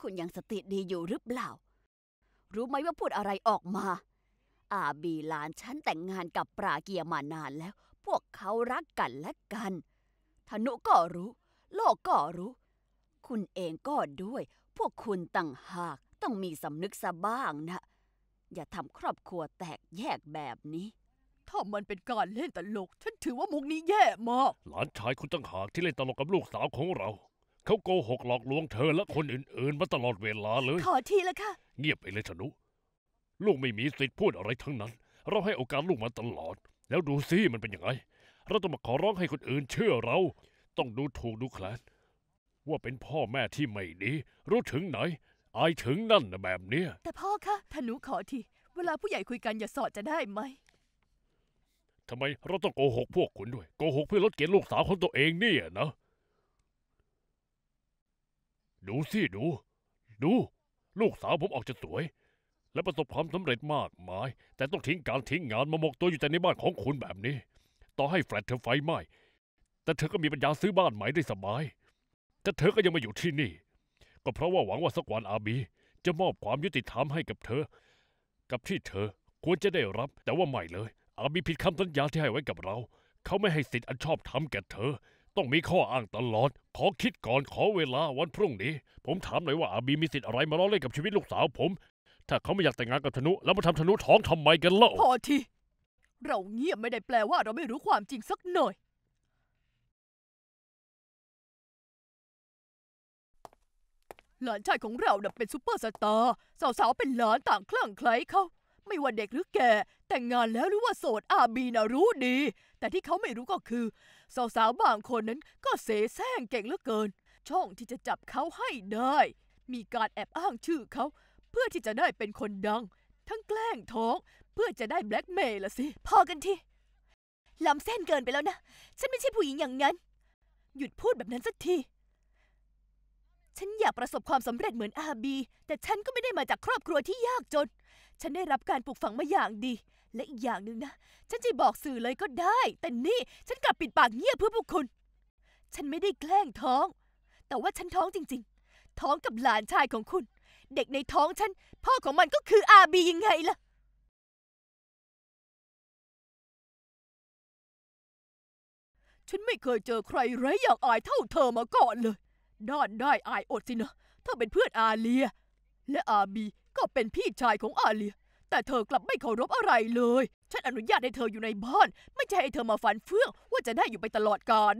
คุณยังสติดีอยู่หรือเปล่า รู้ไหมว่าพูดอะไรออกมา อาบีหลานฉันแต่งงานกับปราเกียมานานแล้ว พวกเขารักกันและกัน ธนุก็รู้ โลกก็รู้ คุณเองก็ด้วย พวกคุณต่างหากต้องมีสำนึกซะบ้างนะ อย่าทำครอบครัวแตกแยกแบบนี้ถ้ามันเป็นการเล่นตลก ฉันถือว่ามุกนี้แย่มาก หลานชายคุณตั้งหากที่เล่นตลกกับลูกสาวของเรา เขาโกหกหลอกลวงเธอและคนอื่นๆ มาตลอดเวลาเลย ขอทีละค่ะ เงียบไปเลยธนุลูกไม่มีสิทธิ์พูดอะไรทั้งนั้น เราให้โอกาสลูกมาตลอด แล้วดูซิมันเป็นยังไง เราต้องมาขอร้องให้คนอื่นเชื่อเรา ต้องดูถูกดูแคลนว่าเป็นพ่อแม่ที่ไม่ดีรู้ถึงไหน อายถึงนั่นนะแบบเนี้ย แต่พ่อคะธนูขอทีเวลาผู้ใหญ่คุยกันอย่าสอดจะได้ไหมทำไมเราต้องโกหกพวกคุณด้วย โกหกเพื่อลดเกียรติลูกสาวของตัวเองเนี่ยนะ ดูสิดู ดู ลูกสาวผมออกจะสวย และประสบความสำเร็จมากมาย แต่ต้องทิ้งการทิ้งงานมาหมกตัวอยู่แต่ในบ้านของคุณแบบนี้ ต่อให้แฟลตเธอไฟไหม้แต่เธอก็มีปัญญาซื้อบ้านใหม่ได้สบาย แต่เธอก็ยังมาอยู่ที่นี่ ก็เพราะว่าหวังว่าสักวันอาบีจะมอบความยุติธรรมให้กับเธอ กับที่เธอควรจะได้รับ แต่ว่าไม่เลยอาบมีผิดคำสัญญาที่ให้ไว้กับเรา เขาไม่ให้สิทธิ์อันชอบธรรมแก่เธอ ต้องมีข้ออ้างตลอด ขอคิดก่อนขอเวลาวันพรุ่งนี้ ผมถามหน่อยว่าอาบีมีสิทธิ์อะไรมาล้อเล่นกับชีวิตลูกสาวผม ถ้าเขาไม่อยากแต่งงานกับธนุแล้วมาทำธนุท้องทำไมกันเล่าพอที เราเงียบไม่ได้แปลว่าเราไม่รู้ความจริงสักหน่อย หลานชายของเราเป็นซูเปอร์สตาร์สาวๆเป็นหลานต่างเคลื่องไคล้เขาไม่ว่าเด็กหรือแก่ แต่งงานแล้วหรือว่าโสดอาบีนะรู้ดี แต่ที่เขาไม่รู้ก็คือสาวสาวบางคนนั้นก็เสแสร้งเก่งเหลือเกิน ช่องที่จะจับเขาให้ได้ มีการแอบอ้างชื่อเขา เพื่อที่จะได้เป็นคนดัง ทั้งแกล้งท้อง เพื่อจะได้แบล็กเมล์ละสิ พอกันทีล้ำเส้นเกินไปแล้วนะฉันไม่ใช่ผู้หญิงอย่างนั้น หยุดพูดแบบนั้นสักทีฉันอยากประสบความสำเร็จเหมือนอาบีแต่ฉันก็ไม่ได้มาจากครอบครัวที่ยากจนฉันได้รับการปลูกฝังมาอย่างดี และอีกอย่างหนึ่งนะ ฉันจะบอกสื่อเลยก็ได้ แต่นี่ฉันกลับปิดปากเงียบเพื่อพวกคุณฉันไม่ได้แกล้งท้อง แต่ว่าฉันท้องจริง ๆ ท้องกับหลานชายของคุณ เด็กในท้องฉันพ่อของมันก็คืออาบียังไงล่ะ ฉันไม่เคยเจอใครไร้อย่างอายเท่าเธอมาก่อนเลยดอานได้อายอดสินะถ้าเป็นเพื่อนอาเลียและอาบีก็เป็นพี่ชายของอาเลียแต่เธอกลับไม่เคารพอะไรเลย ฉันอนุญาตให้เธออยู่ในบ้าน ไม่ใช่ให้เธอมาฝันเฟื่องว่าจะได้อยู่ไปตลอดกาล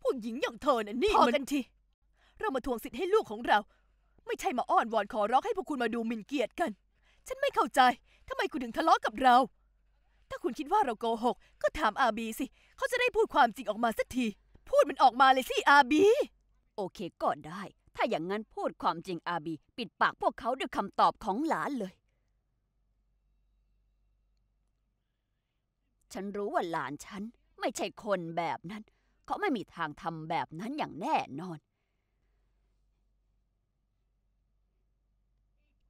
ผู้หญิงอย่างเธอน่ะนี่พอกันทีเรามาทวงสิทธิ์ให้ลูกของเรา ไม่ใช่มาอ้อนวอนขอร้องให้พวกคุณมาดูหมิ่นเกียรติกัน ฉันไม่เข้าใจทำไมคุณถึงทะเลาะกับเรา ถ้าคุณคิดว่าเราโกหก ก็ถามอาบีสิเขาจะได้พูดความจริงออกมาสักทีพูดมันออกมาเลยสิอาบีโอเคก่อนได้ถ้าอย่างนั้นพูดความจริงอาบี ปิดปากพวกเขาด้วยคำตอบของหลานเลย ฉันรู้ว่าหลานฉัน ไม่ใช่คนแบบนั้น เขาไม่มีทางทำแบบนั้นอย่างแน่นอน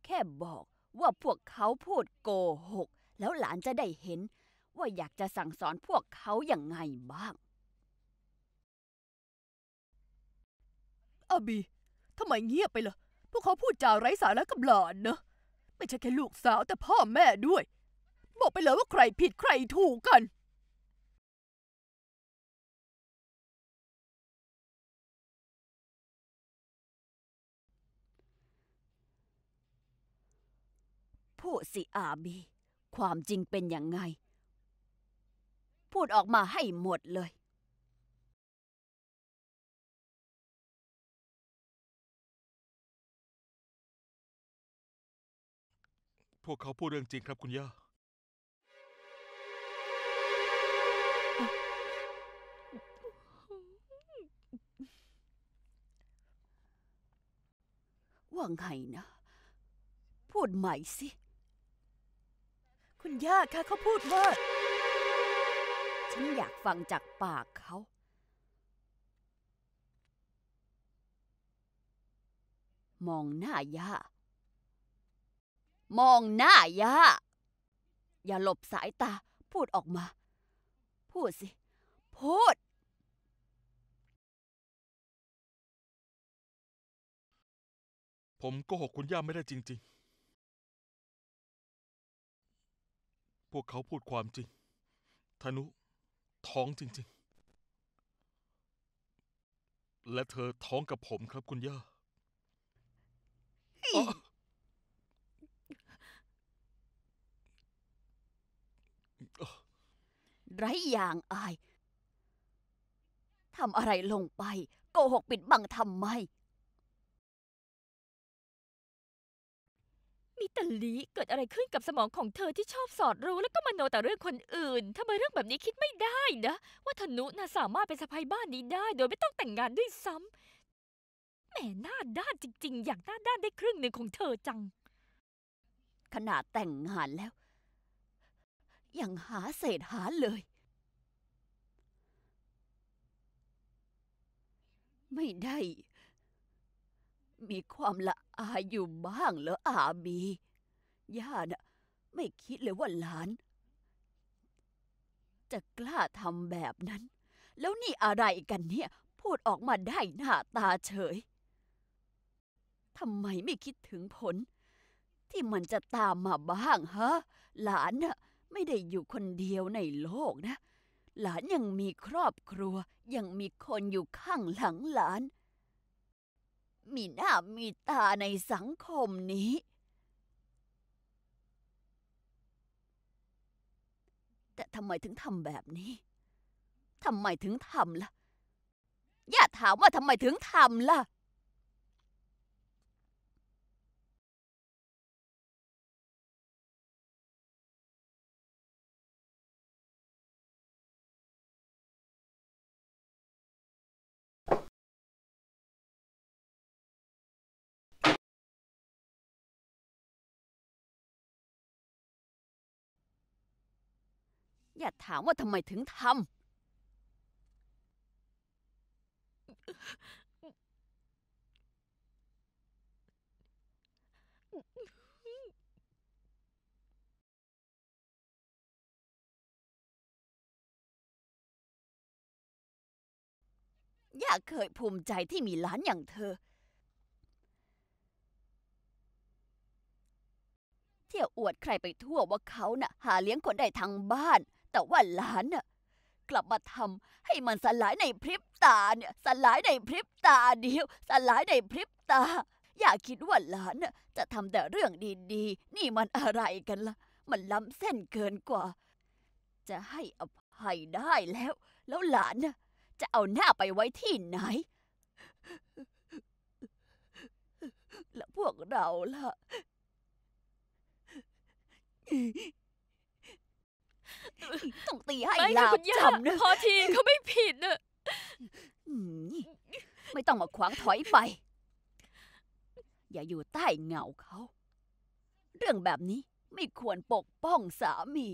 แค่บอกว่าพวกเขาพูดโกหก แล้วหลานจะได้เห็น ว่าอยากจะสั่งสอนพวกเขาอย่างไงบ้าง อาบีทำไมเงียบไปล่ะ พวกเขาพูดจาไร้สาระกับหลานเนอะ ไม่ใช่แค่ลูกสาวแต่พ่อแม่ด้วย บอกไปเลยว่าใครผิดใครถูกกัน พูดสิอาบี ความจริงเป็นยังไง พูดออกมาให้หมดเลยพวกเขาพูดเรื่องจริงครับคุณย่า ว่าไงนะ พูดใหม่สิ คุณย่าคะเขาพูดว่าฉันอยากฟังจากปากเขา มองหน้าย่ามองหน้าย่าอย่าหลบสายตา พูดออกมา พูดสิ พูด ผมก็หกคุณย่าไม่ได้จริงๆ พวกเขาพูดความจริง ธนุ ท้องจริงๆ และเธอท้องกับผมครับคุณย่าไร้อย่างอายทำอะไรลงไปโกหกปิดบังทำไม มิตาลีเกิดอะไรขึ้นกับสมองของเธอที่ชอบสอดรู้แล้วก็มโนแต่เรื่องคนอื่นทำไมเรื่องแบบนี้คิดไม่ได้ นะ ว่าธนุน่ะสามารถเป็นสะพายบ้านนี้ได้ โดยไม่ต้องแต่งงานด้วยซ้ำแหมหน้าด้านจริงๆอยากหน้าด้านได้ครึ่งหนึ่งของเธอจัง ขนาดแต่งงานแล้วอย่างหาเศษหาเลย ไม่ได้ มีความละอายอยู่บ้างเหรออาบี ย่าน่ะไม่คิดเลยว่าหลาน จะกล้าทำแบบนั้น แล้วนี่อะไรกันเนี่ย พูดออกมาได้หน้าตาเฉยทำไมไม่คิดถึงผล ที่มันจะตามมาบ้างฮะหลานน่ะไม่ได้อยู่คนเดียวในโลกนะ หลานยังมีครอบครัวยังมีคนอยู่ข้างหลังหลาน มีหน้ามีตาในสังคมนี้ แต่ทำไมถึงทำแบบนี้ ทำไมถึงทำละ่ะ อย่าถามว่าทำไมถึงทำละ่ะอย่าถามว่าทำไมถึงทำ อย่าเคยภูมิใจที่มีหลานอย่างเธอ เที่ยวอวดใครไปทั่วว่าเขานะ่ะ หาเลี้ยงคนได้ทั้งบ้านแต่ว่าหลานน่ะ กลับมาทำให้มันสลายในพริบตาเนี่ย สลายในพริบตาเดียว สลายในพริบตา อย่าคิดว่าหลานน่ะ จะทำแต่เรื่องดีๆ นี่มันอะไรกันละ่ะมันล้ำเส้นเกินกว่า จะให้อภัยได้แล้ว แล้วหลานน่ะจะเอาหน้าไปไว้ที่ไหน แล้วพวกเราล่ะต้องตีให้ลาบจำนะพอทีเขาไม่ผิดเนอะไม่ต้องมาขวางถอยไป อย่าอยู่ใต้เงาเขา เรื่องแบบนี้ไม่ควรปกป้องสามี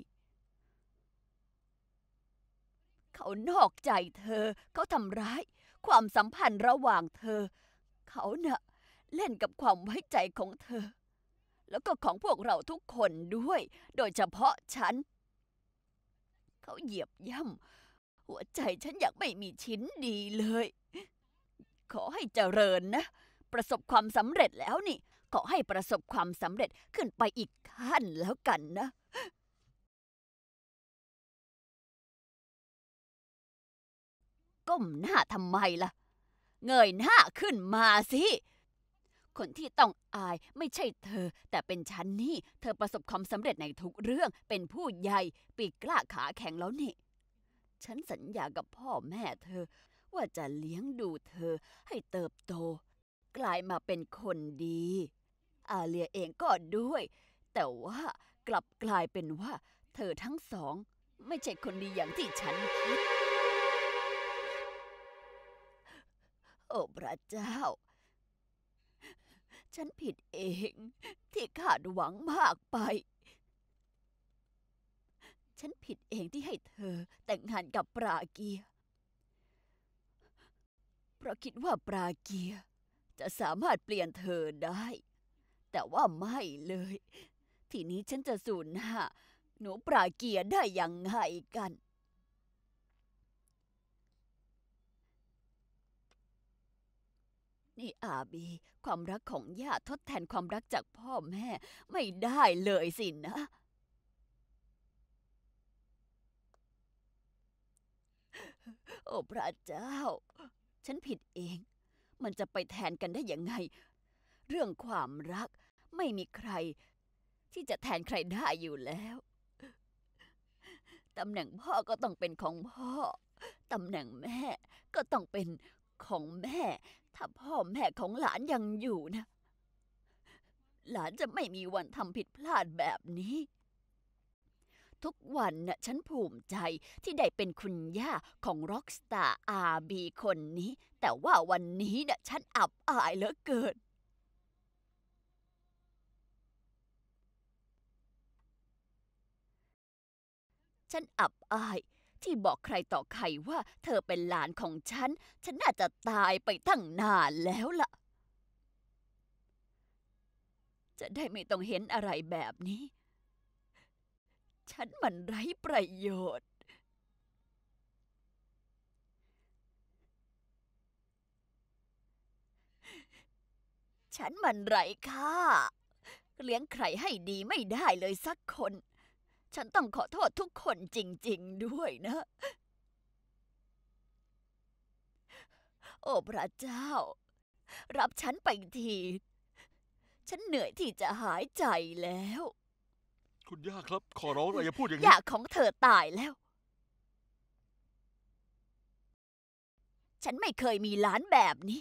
เขานอกใจเธอ เขาทำร้ายความสัมพันธ์ระหว่างเธอ เขาเนะ่ะเล่นกับความไว้ใจของเธอ แล้วก็ของพวกเราทุกคนด้วย โดยเฉพาะฉันเขาเหยียบย่ำหัวใจฉันอยากไม่มีชิ้นดีเลย ขอให้เจริญนะ ประสบความสำเร็จแล้วนี่ ขอให้ประสบความสำเร็จขึ้นไปอีกขั้นแล้วกันนะ ก้มหน้าทำไมละ่ะ เงยหน้าขึ้นมาสิคนที่ต้องอายไม่ใช่เธอ แต่เป็นฉันนี่ เธอประสบความสำเร็จในทุกเรื่องเป็นผู้ใหญ่ ปีกกล้าขาแข็งแล้วนี่ ฉันสัญญากับพ่อแม่เธอ ว่าจะเลี้ยงดูเธอให้เติบโต กลายมาเป็นคนดี อาเลียเองก็ด้วย แต่ว่ากลับกลายเป็นว่า เธอทั้งสอง ไม่ใช่คนดีอย่างที่ฉันคิด โอ้พระเจ้าฉันผิดเองที่คาดหวังมากไป ฉันผิดเองที่ให้เธอแต่งงานกับปราเกียเพราะคิดว่าปราเกียจะสามารถเปลี่ยนเธอได้ แต่ว่าไม่เลย ทีนี้ฉันจะสูญหาหนูปราเกียได้ยังไงกันนี่อาบี ความรักของย่าทดแทนความรักจากพ่อแม่ ไม่ได้เลยสินะ โอ้พระเจ้า ฉันผิดเอง มันจะไปแทนกันได้ยังไง เรื่องความรักไม่มีใคร ที่จะแทนใครได้อยู่แล้วตำแหน่งพ่อก็ต้องเป็นของพ่อตำแหน่งแม่ก็ต้องเป็นของแม่ถ้าพ่อแม่ของหลานยังอยู่นะหลานจะไม่มีวันทำผิดพลาดแบบนี้ ทุกวันน่ะ ฉันภูมิใจที่ได้เป็นคุณย่า ของร็อกสตาร์อาบีคนนี้ แต่ว่าวันนี้น่ะ ฉันอับอายเหลือเกินฉันอับอายที่บอกใครต่อใครว่าเธอเป็นหลานของฉัน ฉันน่าจะตายไปตั้งนานแล้วละ่ะ จะได้ไม่ต้องเห็นอะไรแบบนี้ ฉันมันไร้ประโยชน์ ฉันมันไรค่า เลี้ยงใครให้ดีไม่ได้เลยสักคนฉันต้องขอโทษทุกคนจริง ๆด้วยนะ โอ้ พระเจ้า รับฉันไปที ฉันเหนื่อยที่จะหายใจแล้ว คุณย่าครับ ขอร้องอย่าพูดอย่างนี้ยากของเธอตายแล้ว ฉันไม่เคยมีหลานแบบนี้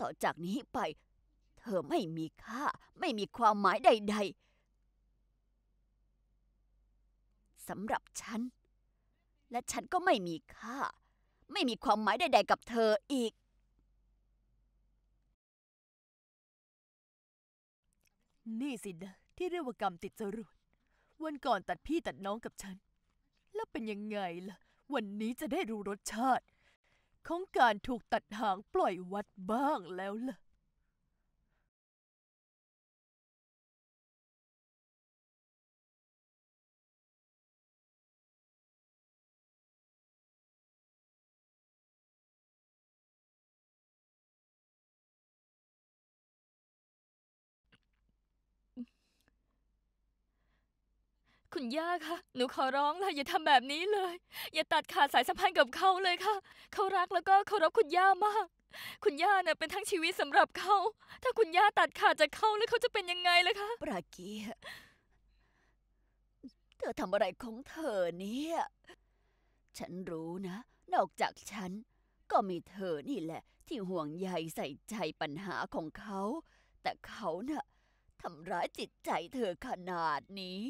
ต่อจากนี้ไปเธอไม่มีค่า ไม่มีความหมายใดๆสำหรับฉันและฉันก็ไม่มีค่า ไม่มีความหมายใดๆกับเธออีก นี่สินะที่เรียกว่ากรรมติดจรวดวันก่อนตัดพี่ตัดน้องกับฉัน แล้วเป็นยังไงล่ะ วันนี้จะได้รู้รสชาติของการถูกตัดหางปล่อยวัดบ้างแล้วล่ะคุณย่าคะ หนูขอร้องเลยอย่าทำแบบนี้เลย อย่าตัดขาดสายสัมพันธ์กับเขาเลยค่ะ เขารักแล้วก็เคารพคุณย่ามาก คุณย่าเนี่ยเป็นทั้งชีวิตสำหรับเขา ถ้าคุณย่าตัดขาดจากเขาแล้วเขาจะเป็นยังไงล่ะคะ ปราเกียเธอทำอะไรของเธอเนี่ยฉันรู้นะ นอกจากฉันก็มีเธอนี่แหละ ที่ห่วงใยใส่ใจปัญหาของเขา แต่เขาเนะ่ะทำร้ายจิตใจเธอขนาดนี้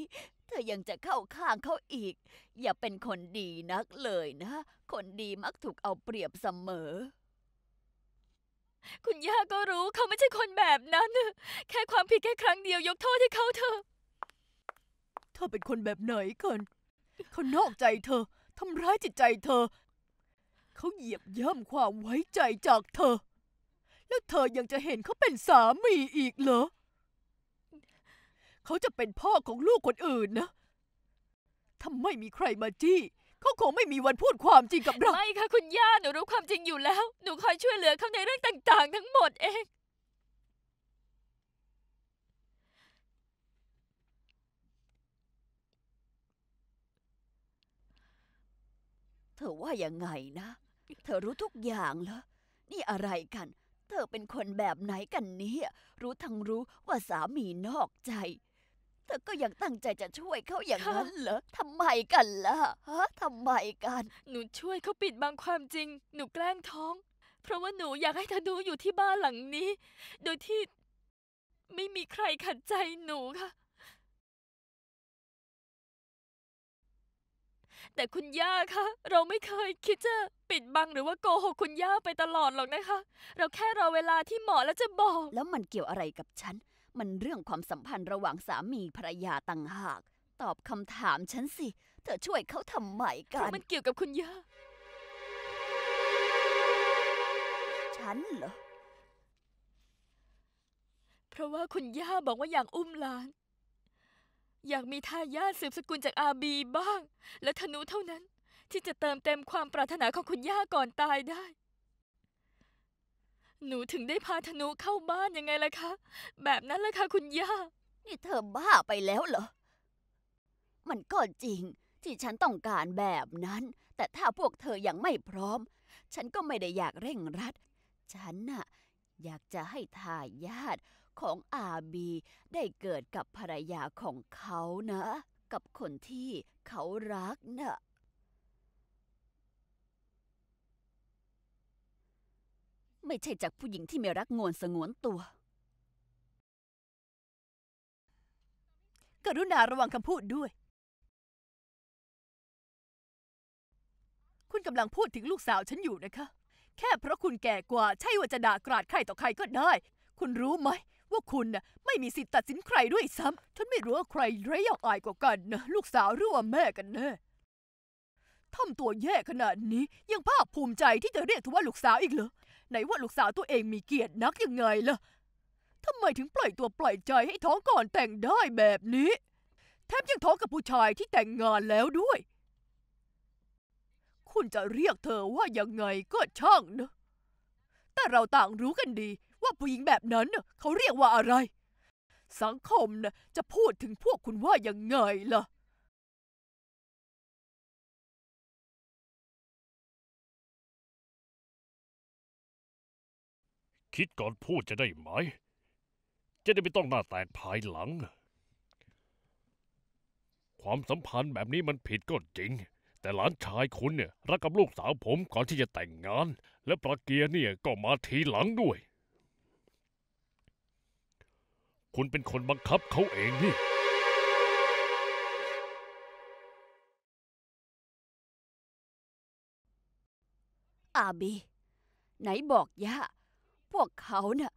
ธอยังจะเข้าข้างเขาอีก อย่าเป็นคนดีนักเลยนะ คนดีมักถูกเอาเปรียบเสมอ คุณย่าก็รู้เขาไม่ใช่คนแบบนั้น แค่ความผิดแค่ครั้งเดียวยกโทษให้เขาเถอะเธอเป็นคนแบบไหนกันเขานอกใจเธอ ทำร้ายจิตใจเธอ เขาเหยียบย่ำความไว้ใจจากเธอ แล้วเธอยังจะเห็นเขาเป็นสามีอีกเหรอเขาจะเป็นพ่อของลูกคนอื่นนะ ถ้าไม่มีใครมาจี้ เขาคงไม่มีวันพูดความจริงกับเรา ไม่ค่ะ คุณย่าหนูรู้ความจริงอยู่แล้วหนูคอยช่วยเหลือเขาในเรื่องต่าง ๆ ทั้งหมดเอง เธอว่ายังไงนะ เธอรู้ทุกอย่างเหรอ นี่อะไรกัน เธอเป็นคนแบบไหนกันเนี่ยรู้ทั้งรู้ว่าสามีนอกใจเธอก็ยังตั้งใจจะช่วยเขาอย่างนั้นเหรอทำไมกันล่ะ ฮะทำไมกัน หนูช่วยเขาปิดบังความจริง หนูแกล้งท้อง เพราะว่าหนูอยากให้ธนูอยู่ที่บ้านหลังนี้ โดยที่ไม่มีใครขัดใจหนูค่ะ แต่คุณย่าคะ เราไม่เคย คิดจะปิดบังหรือว่าโกหกคุณย่าไปตลอดหรอกนะคะ เราแค่รอเวลาที่เหมาะแล้วจะบอก แล้วมันเกี่ยวอะไรกับฉันมันเรื่องความสัมพันธ์ระหว่างสามีภรรยาต่างหาก ตอบคำถามฉันสิ เธอช่วยเขาทำไมกันมันเกี่ยวกับคุณย่า ฉันเหรอ เพราะว่าคุณย่าบอกว่าอยากอุ้มหลาน อยากมีทายาทสืบสกุลจากอาบีบ้าง และธนูเท่านั้น ที่จะเติมเต็มความปรารถนาของคุณย่าก่อนตายได้หนูถึงได้พาธนูเข้าบ้านยังไงล่ะคะ แบบนั้นล่ะคะ คุณย่า นี่เธอบ้าไปแล้วเหรอ มันก็จริงที่ฉันต้องการแบบนั้น แต่ถ้าพวกเธอยังไม่พร้อม ฉันก็ไม่ได้อยากเร่งรัด ฉันน่ะอยากจะให้ทายาทของอาบี ได้เกิดกับภรรยาของเขานะ กับคนที่เขารักนะ่ะไม่ใช่จากผู้หญิงที่ไม่รักงวนสงวนตัว กรุณาระวังคำพูดด้วย คุณกำลังพูดถึงลูกสาวฉันอยู่นะคะ แค่เพราะคุณแก่กว่า ใช่ว่าจะด่ากราดใครต่อใครก็ได้ คุณรู้ไหมว่าคุณน่ะไม่มีสิทธิ์ตัดสินใครด้วยซ้ำฉันไม่รู้ว่าใครไร้ยอกอายกว่ากันนะลูกสาวหรือว่าแม่กันแน่ทำตัวแย่ขนาดนี้ยังภาคภูมิใจที่จะเรียกเธอว่าลูกสาวอีกเหรอไหนว่าลูกสาวตัวเองมีเกียรตินักยังไงล่ะทำไมถึงปล่อยตัวปล่อยใจให้ท้องก่อนแต่งได้แบบนี้แทบยังท้องกับผู้ชายที่แต่งงานแล้วด้วย คุณจะเรียกเธอว่ายังไงก็ช่างนะ แต่เราต่างรู้กันดีว่าผู้หญิงแบบนั้นเขาเรียกว่าอะไร สังคมนะจะพูดถึงพวกคุณว่ายังไงล่ะคิดก่อนพูดจะได้ไหม จะได้ไม่ต้องหน้าแตกภายหลัง ความสัมพันธ์แบบนี้มันผิดก็จริง แต่หลานชายคุณเนี่ยรักกับลูกสาวผมก่อนที่จะแต่งงาน และประเกียเนี่ยก็มาทีหลังด้วย คุณเป็นคนบังคับเขาเองนี่ อาบีไหนบอกย่าพวกเขาเนี่ย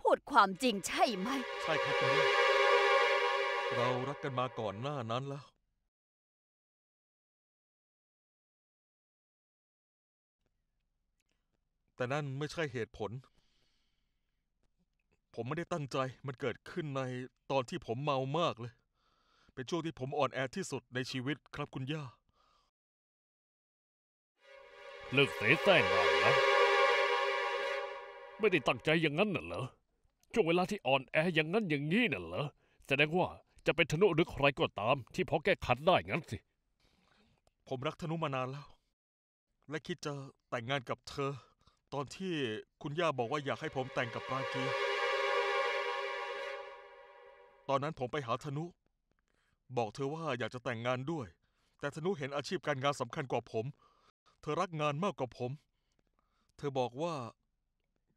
พูดความจริงใช่ไหม ใช่ครับคุณแม่เรารักกันมาก่อนหน้านั้นแล้ว แต่นั่นไม่ใช่เหตุผล ผมไม่ได้ตั้งใจมันเกิดขึ้นในตอนที่ผมเมามากเลย เป็นช่วงที่ผมอ่อนแอที่สุดในชีวิตครับคุณย่าเลิกเสแสร้งหน่อยนะไม่ได้ตั้งใจอย่างนั้นน่ะเหรอ ช่วงเวลาที่อ่อนแออย่างนั้นอย่างนี้น่ะเหรอ แสดงว่าจะเป็นธนุหรือใครก็ตามที่พอแก้ขัดได้งั้นสิ ผมรักธนุมานานแล้ว และคิดจะแต่งงานกับเธอ ตอนที่คุณย่าบอกว่าอยากให้ผมแต่งกับปรากี ตอนนั้นผมไปหาธนุ บอกเธอว่าอยากจะแต่งงานด้วย แต่ธนุเห็นอาชีพการงานสำคัญกว่าผม เธอรักงานมากกว่าผม เธอบอกว่า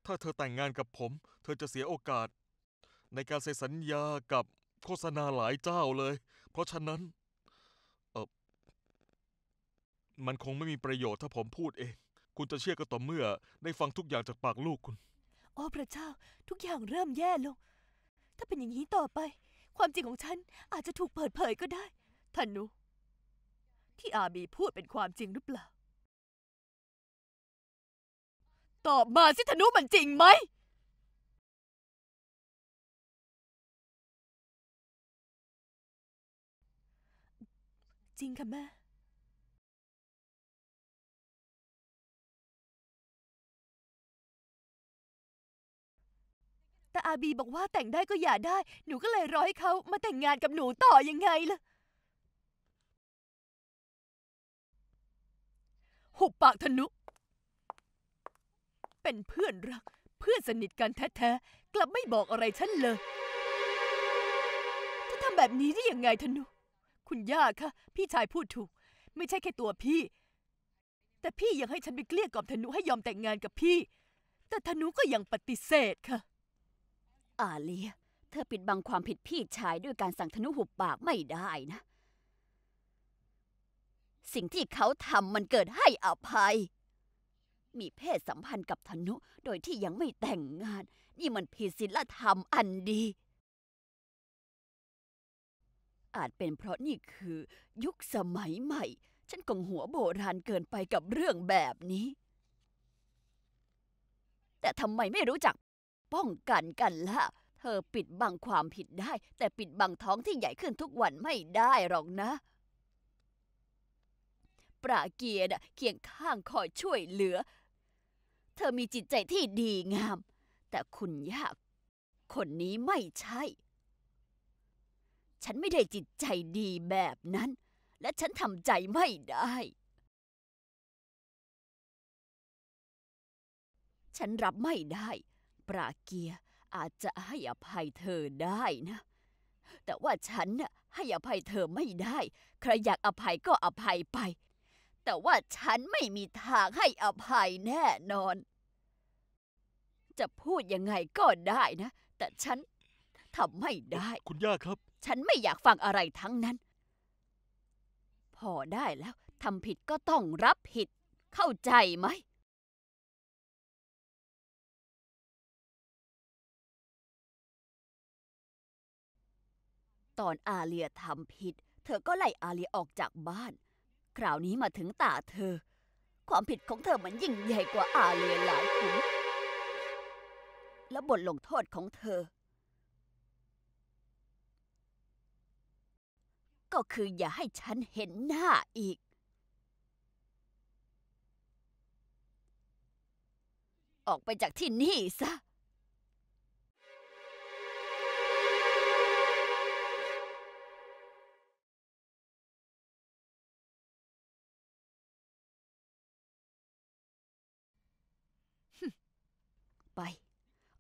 ถ้าเธอแต่งงานกับผม เธอจะเสียโอกาส ในการเซ็นสัญญากับโฆษณาหลายเจ้าเลย เพราะฉะนั้นเออมันคงไม่มีประโยชน์ถ้าผมพูดเอง คุณจะเชื่อก็ต่อเมื่อได้ฟังทุกอย่างจากปากลูกคุณ โอ้ พระเจ้า ทุกอย่างเริ่มแย่ลง ถ้าเป็นอย่างนี้ต่อไป ความจริงของฉันอาจจะถูกเปิดเผยก็ได้ ท่านนุ ที่อาบีพูดเป็นความจริงหรือเปล่าตอบมาสิธนุมันจริงไหม จริงค่ะแม่ แต่อาบีบอกว่าแต่งได้ก็อย่าได้ หนูก็เลยรอให้เขามาแต่งงานกับหนูต่อยังไงล่ะหุบปากธนุเป็นเพื่อนรัก เพื่อนสนิทกันแท้ๆ กลับไม่บอกอะไรฉันเลยจะทำแบบนี้ได้ยังไงธนูคุณย่าคะ พี่ชายพูดถูก ไม่ใช่แค่ตัวพี่ แต่พี่ยังให้ฉันไปเกลี้ยกล่อมธนูให้ยอมแต่งงานกับพี่ แต่ธนูก็ยังปฏิเสธค่ะ อาเลียเธอปิดบังความผิดพี่ชายด้วยการสั่งธนูหุบปากไม่ได้นะ สิ่งที่เขาทำมันเกิดให้อภัยมีเพศสัมพันธ์กับธนุโดยที่ยังไม่แต่งงาน นี่มันผิดศีลธรรมอันดี อาจเป็นเพราะนี่คือ ยุคสมัยใหม่ ฉันกงหัวโบราณเกินไปกับเรื่องแบบนี้ แต่ทำไมไม่รู้จัก ป้องกันกันล่ะ เธอปิดบังความผิดได้ แต่ปิดบังท้องที่ใหญ่ขึ้นทุกวันไม่ได้หรอกนะ ปราเกียรเคียงข้างคอยช่วยเหลือธอมีจิตใจที่ดีงาม แต่คุณยาาคนนี้ไม่ใช่ ฉันไม่ได้จิตใจดีแบบนั้น และฉันทำใจไม่ได้ ฉันรับไม่ได้ ปราเกียอาจจะให้อภัยเธอได้นะ แต่ว่าฉันน่ะให้อภัยเธอไม่ได้ ใคร อยากอภัยก็อภัยไป แต่ว่าฉันไม่มีทางให้อภัยแน่นอนจะพูดยังไงก็ได้นะ แต่ฉันทำไม่ได้ คุณย่าครับ ฉันไม่อยากฟังอะไรทั้งนั้น พอได้แล้วทำผิดก็ต้องรับผิด เข้าใจไหม ตอนอาเลียทำผิด เธอก็ไล่อาเลียออกจากบ้าน คราวนี้มาถึงตาเธอ ความผิดของเธอมันยิ่งใหญ่กว่าอาเลียหลายขุมและบทลงโทษของเธอ ก็คืออย่าให้ฉันเห็นหน้าอีก ออกไปจากที่นี่ซะ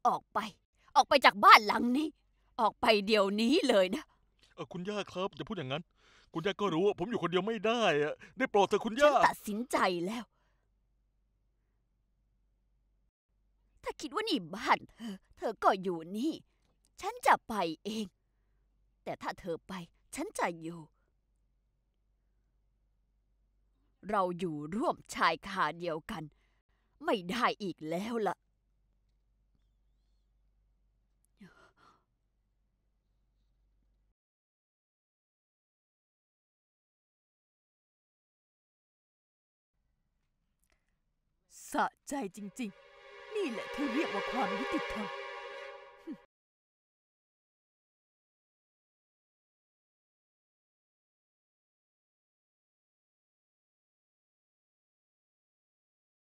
ออกไปออกไปจากบ้านหลังนี้ ออกไปเดี๋ยวนี้เลยนะเออคุณย่าครับอย่าพูดอย่างนั้น คุณย่าก็รู้ว่าผมอยู่คนเดียวไม่ได้อะได้โปรดเถอะคุณย่านตัดสินใจแล้ว ถ้าคิดว่านี่บ้านเธอเธอก็อยู่นี่ ฉันจะไปเอง แต่ถ้าเธอไป ฉันจะอยู่ เราอยู่ร่วมชายคาเดียวกัน ไม่ได้อีกแล้วล่ะสะใจจริงๆ นี่แหละที่เรียกว่าความยุติธรรม